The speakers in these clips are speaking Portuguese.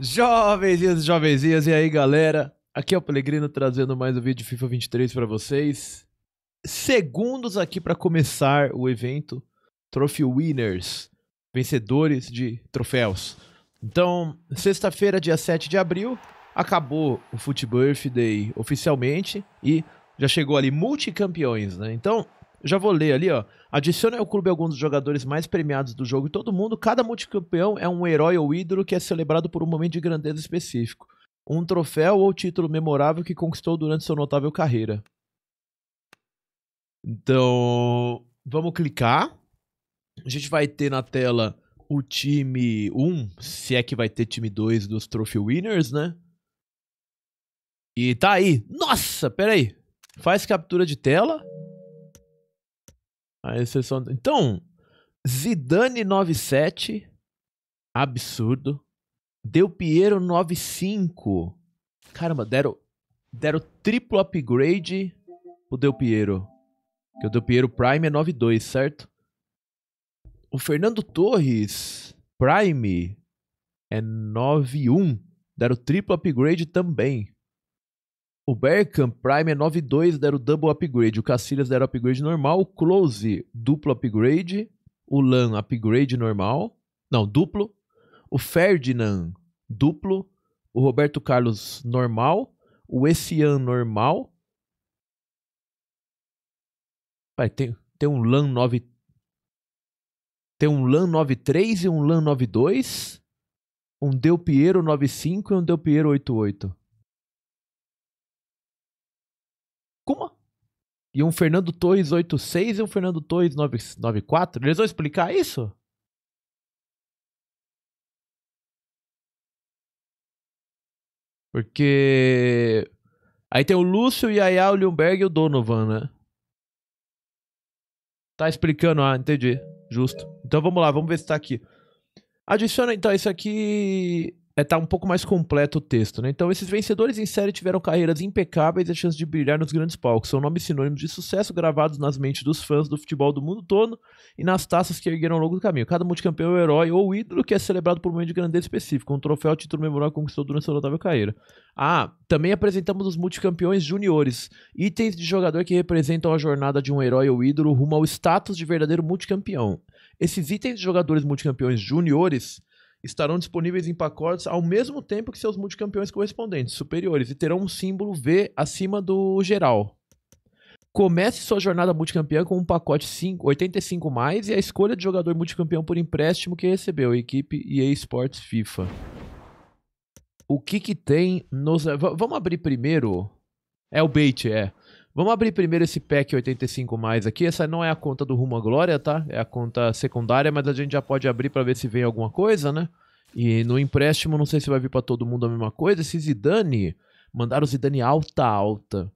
Jovenzinhos e jovenzinhas, e aí galera? Aqui é o Pelegrino trazendo mais um vídeo FIFA 23 para vocês. Segundos aqui para começar o evento Trophy Winners, vencedores de troféus. Então, sexta-feira, dia 7 de abril, acabou o Foot Birthday oficialmente e já chegou ali multicampeões, né? Então, já vou ler ali, ó. Adiciona ao clube alguns dos jogadores mais premiados do jogo e todo mundo, cada multicampeão é um herói ou ídolo que é celebrado por um momento de grandeza específico. Um troféu ou título memorável que conquistou durante sua notável carreira. Então, vamos clicar. A gente vai ter na tela o time 1, se é que vai ter time 2 dos Trophy Winners, né? E tá aí. Nossa, peraí. Faz captura de tela. A exceção. Então, Zidane 97, absurdo. Deu Piero 95. Caramba, deram, deram triplo upgrade pro Deu Piero. Que o Deu Piero Prime é 92, certo? O Fernando Torres Prime é 91. Deram triplo upgrade também. O Berkham Prime é 9.2, deram double upgrade. O Cacilhas deram upgrade normal. O Close, duplo upgrade. O Lan, upgrade normal. Não, duplo. O Ferdinand, duplo. O Roberto Carlos, normal. O Essian, normal. Pai, tem, tem um LAN 9. Tem um LAN 93 e um LAN 92. Um Del Piero 95 e um Del Piero 88. Kuma e um Fernando Torres 86 e um Fernando Torres 994? Eles vão explicar isso? Porque. Aí tem o Lúcio, o Yaya, o Lundberg e o Donovan, né? Tá explicando, ah, entendi. Justo. Então vamos lá, vamos ver se tá aqui. Adiciona então isso aqui é, tá um pouco mais completo o texto, né? Então, esses vencedores em série tiveram carreiras impecáveis e a chance de brilhar nos grandes palcos. São nomes sinônimos de sucesso gravados nas mentes dos fãs do futebol do mundo todo e nas taças que ergueram ao longo do caminho. Cada multicampeão é um herói ou ídolo que é celebrado por um momento de grandeza específico, um troféu ou título memorável conquistado conquistou durante sua notável carreira. Ah, também apresentamos os multicampeões juniores, itens de jogador que representam a jornada de um herói ou ídolo rumo ao status de verdadeiro multicampeão. Esses itens de jogadores multicampeões juniores estarão disponíveis em pacotes ao mesmo tempo que seus multicampeões correspondentes, superiores, e terão um símbolo V acima do geral. Comece sua jornada multicampeã com um pacote 5, 85 mais e a escolha de jogador multicampeão por empréstimo que recebeu, equipe EA Sports FIFA. O que que tem nos... V vamos abrir primeiro... É o bait, é. Vamos abrir primeiro esse pack 85 mais aqui. Essa não é a conta do Rumo à Glória, tá? É a conta secundária, mas a gente já pode abrir para ver se vem alguma coisa, né? E no empréstimo, não sei se vai vir para todo mundo a mesma coisa. Esse Zidane, mandaram o Zidane alta, alta.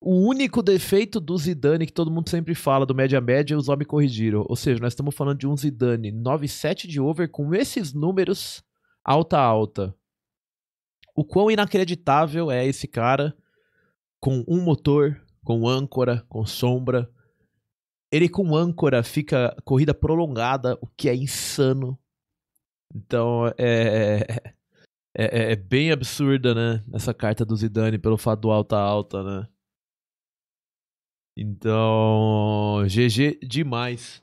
O único defeito do Zidane que todo mundo sempre fala, do média-média, os homens corrigiram. Ou seja, nós estamos falando de um Zidane 9,7 de over com esses números alta-alta. O quão inacreditável é esse cara com um motor com âncora, com sombra. Ele com âncora fica corrida prolongada, o que é insano. Então é, é, é, é bem absurda, né? Essa carta do Zidane pelo fato do alta alta, né? Então, GG demais.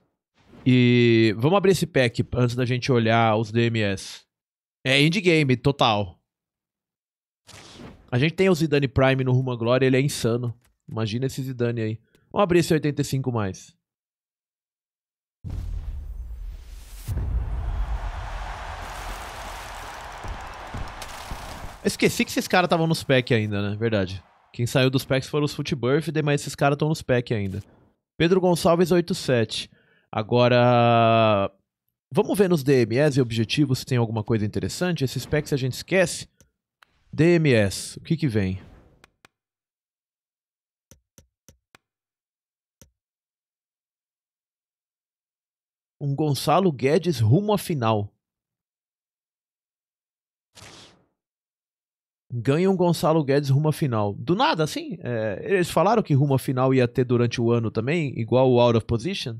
E vamos abrir esse pack antes da gente olhar os DMS. É indie game total. A gente tem o Zidane Prime no Rumo à Glória, ele é insano. Imagina esse Zidane aí. Vamos abrir esse 85 mais. Eu esqueci que esses caras estavam nos PEC ainda, né? Verdade. Quem saiu dos packs foram os Footburf, mas esses caras estão nos packs ainda. Pedro Gonçalves 87. Agora, vamos ver nos DMS e objetivos se tem alguma coisa interessante. Esses packs a gente esquece. DMS, o que que vem? um Gonçalo Guedes rumo à final. Ganha um Gonçalo Guedes rumo à final. Do nada, assim? É, eles falaram que rumo à final ia ter durante o ano também, igual o Out of Position?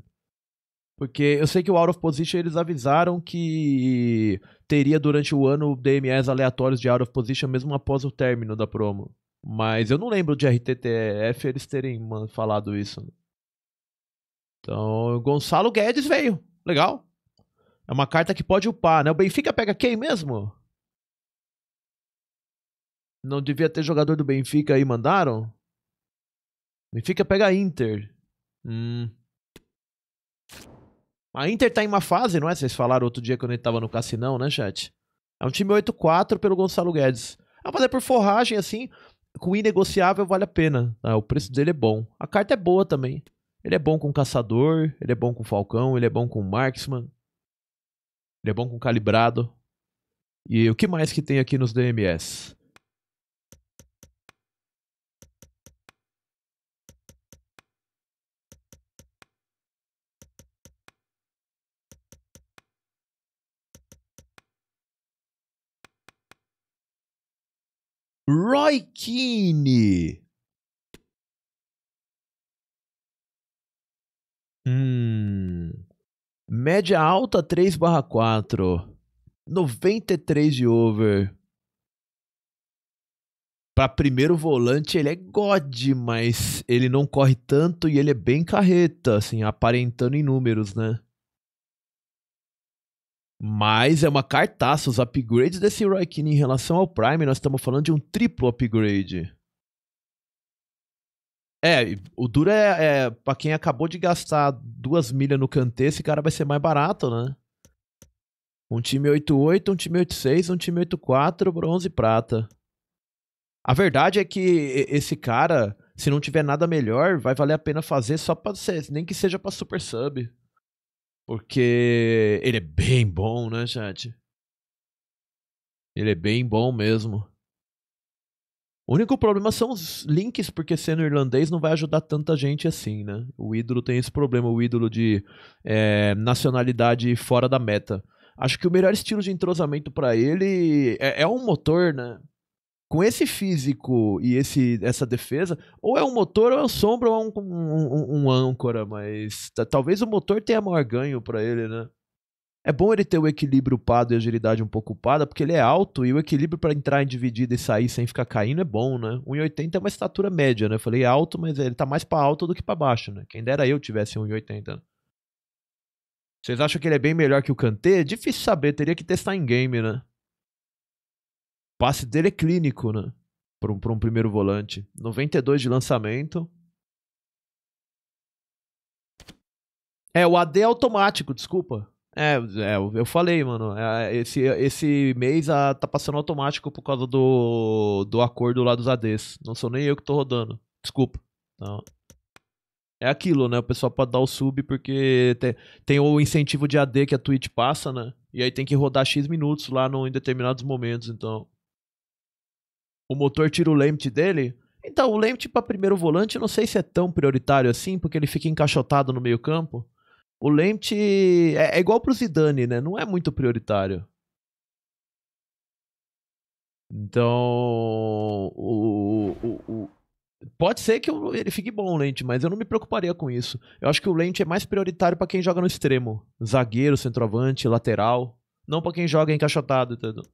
Porque eu sei que o Out of Position eles avisaram que teria durante o ano DMS aleatórios de Out of Position mesmo após o término da promo. Mas eu não lembro de RTTF eles terem falado isso. Então, Gonçalo Guedes veio. Legal. É uma carta que pode upar, né? O Benfica pega quem mesmo? Não devia ter jogador do Benfica aí, mandaram? Benfica pega Inter. Hum. A Inter tá em uma fase, não é? Vocês falaram outro dia quando ele tava no Cassinão, né, chat? É um time 8-4 pelo Gonçalo Guedes. Ah, mas é por forragem, assim, com inegociável vale a pena. Ah, o preço dele é bom. A carta é boa também. Ele é bom com caçador, ele é bom com falcão, ele é bom com marksman. Ele é bom com calibrado. E o que mais que tem aqui nos DMS? Roy Keane. Hum. Média alta 3 barra 4. 93 de over. Para primeiro volante, ele é god, mas ele não corre tanto e ele é bem carreta, assim, aparentando em números, né? Mas é uma cartaça. Os upgrades desse Roy Keane em relação ao Prime, nós estamos falando de um triplo upgrade. É, o duro é, é pra quem acabou de gastar duas milhas no Kantê, esse cara vai ser mais barato, né? Um time 8-8, um time 8-6, um time 8-4, bronze e prata. A verdade é que esse cara, se não tiver nada melhor, vai valer a pena fazer só pra ser, nem que seja pra Super Sub. Porque ele é bem bom, né, chat? Ele é bem bom mesmo. O único problema são os links, porque sendo irlandês não vai ajudar tanta gente assim, né? O ídolo tem esse problema, o ídolo de é, nacionalidade fora da meta. Acho que o melhor estilo de entrosamento para ele é, é, um motor, né? Com esse físico e esse, essa defesa, ou é um motor, ou é um sombra, ou é um, um, um âncora, mas talvez o motor tenha maior ganho para ele, né? É bom ele ter o equilíbrio upado e agilidade um pouco upada, porque ele é alto e o equilíbrio para entrar em dividida e sair sem ficar caindo é bom, né? 1,80 é uma estatura média, né? Eu falei alto, mas ele tá mais para alto do que para baixo, né? Quem dera eu tivesse 1,80. Né? Vocês acham que ele é bem melhor que o Kanté? É difícil saber, teria que testar em game, né? O passe dele é clínico, né? Para um, pra um primeiro volante. 92 de lançamento, É, o AD é automático, desculpa. É, é, eu falei, mano. É, esse, esse mês a, ah, tá passando automático por causa do, do acordo lá dos ADs. Não sou nem eu que tô rodando. Desculpa. Então, é aquilo, né? O pessoal pode dar o sub porque tem, tem o incentivo de AD que a Twitch passa, né? E aí tem que rodar X minutos lá no, em determinados momentos, então. O motor tira o limit dele? Então, o limit para primeiro volante não sei se é tão prioritário assim, porque ele fica encaixotado no meio campo. O Lembit é, é igual pro Zidane, né? Não é muito prioritário. Então, o, o, o, pode ser que ele fique bom o Lente, mas eu não me preocuparia com isso. Eu acho que o Lente é mais prioritário para quem joga no extremo, zagueiro, centroavante, lateral, não para quem joga encaixotado, entendeu?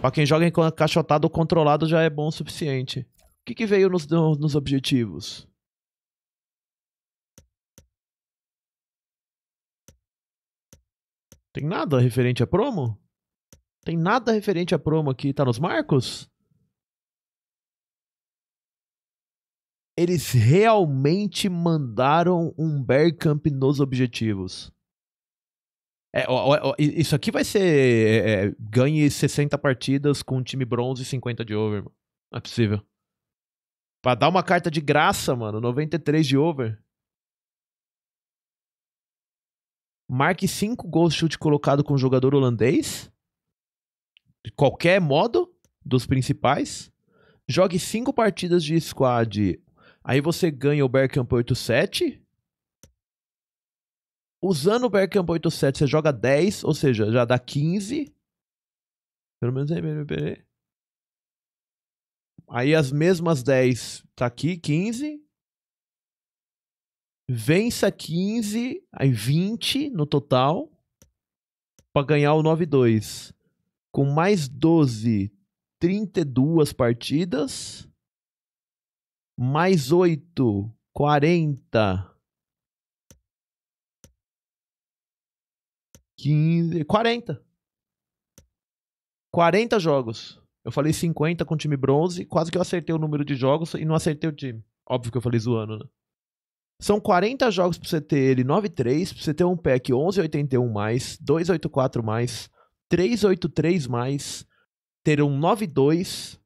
Para quem joga encaixotado ou controlado já é bom o suficiente. O que, que veio nos, nos objetivos? Tem nada referente a promo? Tem nada referente a promo aqui, tá nos marcos? Eles realmente mandaram um bear nos objetivos. É, ó, ó, isso aqui vai ser. É, é ganhe 60 partidas com time bronze e 50 de over. Mano. Não é possível. Pra dar uma carta de graça, mano, 93 de over. marque 5 gols chute colocado com o jogador holandês, de qualquer modo, dos principais. Jogue 5 partidas de squad, aí você ganha o Bergkamp 8-7. Usando o Bergkamp 87, você joga 10, ou seja, já dá 15. Pelo menos aí, Aí as mesmas 10 tá aqui, 15 vença 15, aí 20 no total, para ganhar o 9-2. Com mais 12, 32 partidas. Mais 8, 40. 15, 40. 40 jogos. Eu falei 50 com o time bronze, quase que eu acertei o número de jogos e não acertei o time. Óbvio que eu falei zoando, né? São 40 jogos pra você ter ele 9-3, pra você ter um pack 11.81 mais, 2.84 mais, 3.83 mais, ter um 9.2,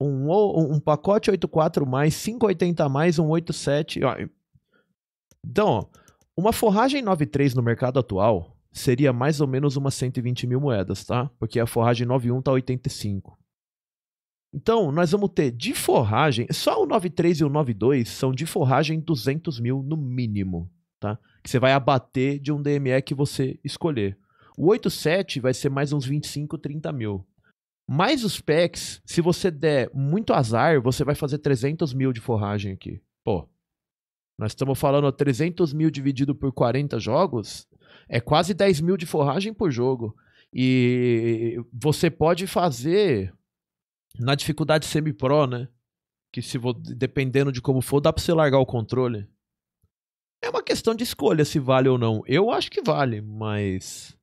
um, um pacote 8.4 mais, 5.80 mais, um 8.7. Então, ó, uma forragem 9-3 no mercado atual seria mais ou menos umas 120 mil moedas, tá? Porque a forragem 9-1 tá 85. Então, nós vamos ter de forragem, só o 9.3 e o 9.2 são de forragem 200 mil no mínimo, tá? Que você vai abater de um DME que você escolher. O 8.7 vai ser mais uns 25, 30 mil. Mais os packs, se você der muito azar, você vai fazer 300 mil de forragem aqui. Pô, nós estamos falando 300 mil dividido por 40 jogos, é quase 10 mil de forragem por jogo. E você pode fazer na dificuldade semi-pro, né? Que se dependendo de como for, dá pra você largar o controle. É uma questão de escolha se vale ou não. Eu acho que vale, mas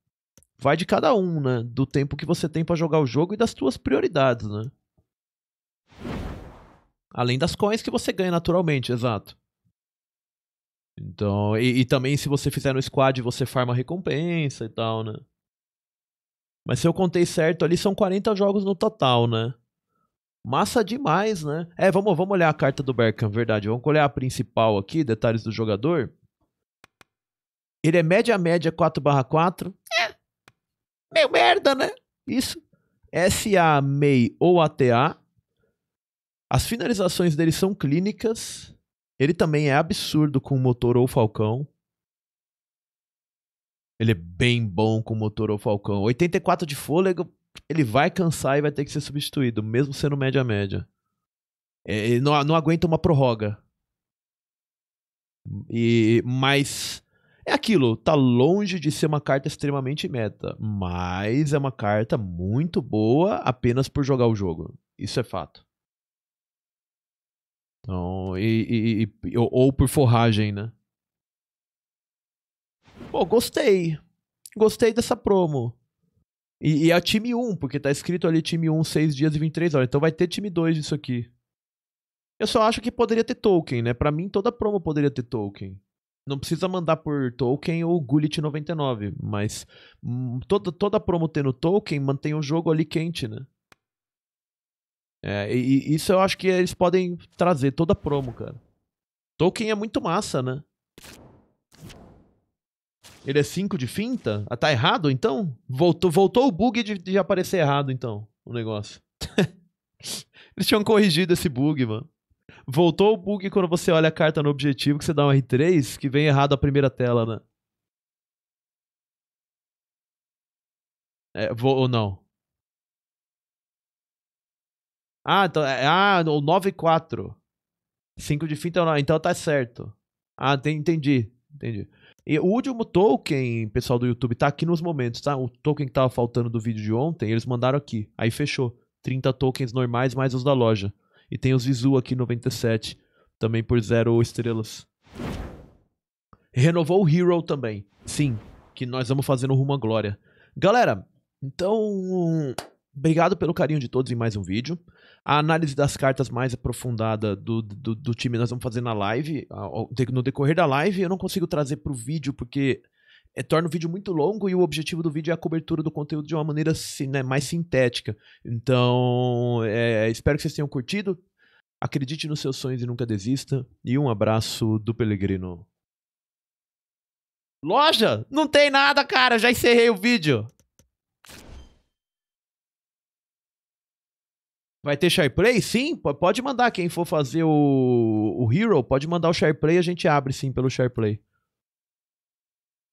vai de cada um, né? Do tempo que você tem para jogar o jogo e das suas prioridades, né? Além das coins que você ganha naturalmente, exato. Então, e, e, também se você fizer no squad, você farma recompensa e tal, né? Mas se eu contei certo ali, são 40 jogos no total, né? Massa demais, né? É, vamos, vamos olhar a carta do Berkham, verdade. Vamos olhar a principal aqui, detalhes do jogador. Ele é média-média 4/4. É. Meio merda, né? Isso. SA, MEI ou ATA. As finalizações dele são clínicas. Ele também é absurdo com motor ou falcão. Ele é bem bom com motor ou falcão. 84 de fôlego ele vai cansar e vai ter que ser substituído, mesmo sendo média-média. É, ele não, não aguenta uma prorroga. E, mas é aquilo, tá longe de ser uma carta extremamente meta, mas é uma carta muito boa apenas por jogar o jogo. Isso é fato. Então, e, e, e ou, ou por forragem, né? Pô, gostei. Gostei dessa promo. E, e é time 1, porque tá escrito ali time 1, 6 dias e 23 horas. Então vai ter time 2 disso aqui. Eu só acho que poderia ter token, né? Pra mim, toda promo poderia ter token. Não precisa mandar por token ou Gullet 99, mas hum, toda, toda promo tendo token mantém o jogo ali quente, né? É, e, e isso eu acho que eles podem trazer toda promo, cara. Token é muito massa, né? Ele é 5 de finta? Ah, tá errado então? Voltou, voltou o bug de, de aparecer errado então, o negócio. Eles tinham corrigido esse bug, mano. Voltou o bug quando você olha a carta no objetivo, que você dá um R3, que vem errado a primeira tela, né? É, vou, ou não? Ah, então, é, ah, o 9 e 4. 5 de finta, é então tá certo. Ah, tem, entendi. Entendi. E o último token, pessoal do YouTube, tá aqui nos momentos, tá? O token que tava faltando do vídeo de ontem, eles mandaram aqui. Aí fechou. 30 tokens normais mais os da loja. E tem os Visu aqui 97, também por zero estrelas. Renovou o Hero também. Sim, que nós vamos fazendo rumo à glória. Galera, então, obrigado pelo carinho de todos em mais um vídeo. A análise das cartas mais aprofundada do, do, do time nós vamos fazer na live. No decorrer da live, eu não consigo trazer para o vídeo, porque é, torna o vídeo muito longo e o objetivo do vídeo é a cobertura do conteúdo de uma maneira né, mais sintética. Então, é, espero que vocês tenham curtido. Acredite nos seus sonhos e nunca desista. E um abraço do Pelegrino. Loja? Não tem nada, cara. Já encerrei o vídeo. Vai ter SharePlay? Sim, pode mandar. Quem for fazer o, o Hero, pode mandar o SharePlay. A gente abre sim pelo SharePlay.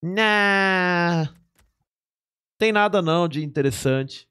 Na. Tem nada não de interessante.